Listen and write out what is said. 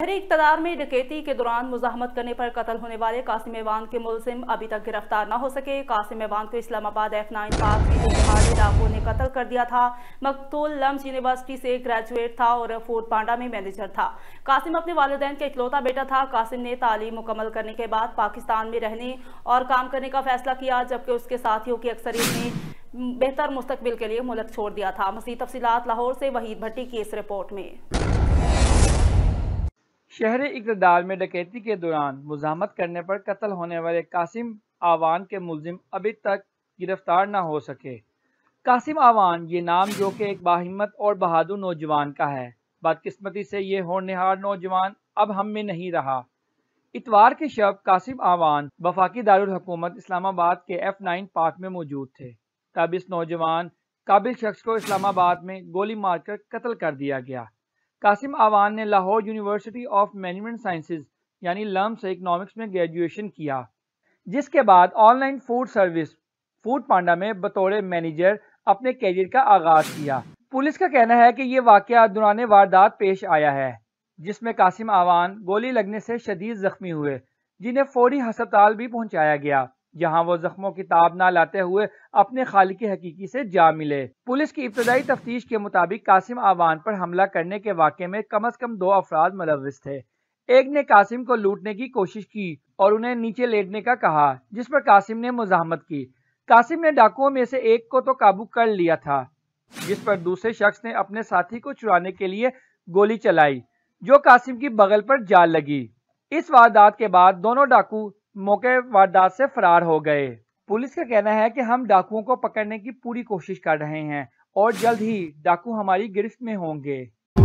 शहरी इकतदार में डकैती के दौरान मुजामत करने पर कत्ल होने वाले कासिम एवान के मुलिम अभी तक गिरफ्तार न हो सके कासिम एवान को इस्लामाबाद एफ नाइन पार्क के पहाड़ी इलाकों ने कत्ल कर दिया था मकतूल लम्स यूनिवर्सिटी से ग्रेजुएट था और फोर्ट पांडा में मैनेजर था कासिम अपने वालदेन का इकलौता बेटा था कासिम ने तालीम मुकम्मल करने के बाद पाकिस्तान में रहने और काम करने का फैसला किया जबकि उसके साथियों की अक्सरियत ने बेहतर मुस्तबिल के लिए मुल्क छोड़ दिया था मसीह तफसी लाहौर से वहीद भट्टी की इस रिपोर्ट में शहरी इकतदार में डकैती के दौरान मुजामत करने पर कत्ल होने वाले कासिम आवान के मुलिम अभी तक गिरफ्तार न हो सके कासिम आवान ये नाम जो कि एक बाहिमत और बहादुर नौजवान का है बदकस्मती से ये होनहार नौजवान अब हम में नहीं रहा इतवार के शब कासिम आवान वफाकी दारकूमत इस्लामाबाद के एफ नाइन पार्क में मौजूद थे तब इस नौजवान काबिल शख्स को इस्लामाबाद में गोली मारकर कत्ल कर दिया गया कासिम आवान ने Lahore university of management sciences यानी लम से इकनॉमिक्स में ग्रेजुएशन किया जिसके बाद online food service Foodpanda में बतौर मैनेजर अपने कैरियर का आगाज किया पुलिस का कहना है कि ये वाक्य दौरान वारदात पेश आया है जिसमें कासिम आवान गोली लगने से शदीद जख्मी हुए जिन्हें फौरी हस्पताल भी पहुंचाया गया यहाँ वो जख्मों की ताब न लाते हुए अपने खाली के हकीकी से जा मिले पुलिस की इब्तदाई तफ्तीश के मुताबिक कासिम आवान पर हमला करने के वाक़े में कम अज कम दो अफराद मुलविस थे एक ने कासिम को लूटने की कोशिश की और उन्हें नीचे लेटने का कहा जिस पर कासिम ने मुजामत की कासिम ने डाकुओं में से एक को तो काबू कर लिया था जिस पर दूसरे शख्स ने अपने साथी को चुराने के लिए गोली चलाई जो कासिम की बगल पर जाल लगी इस वारदात के बाद दोनों डाकू मौके वारदात से फरार हो गए पुलिस का कहना है कि हम डाकुओं को पकड़ने की पूरी कोशिश कर रहे हैं और जल्द ही डाकू हमारी गिरफ्त में होंगे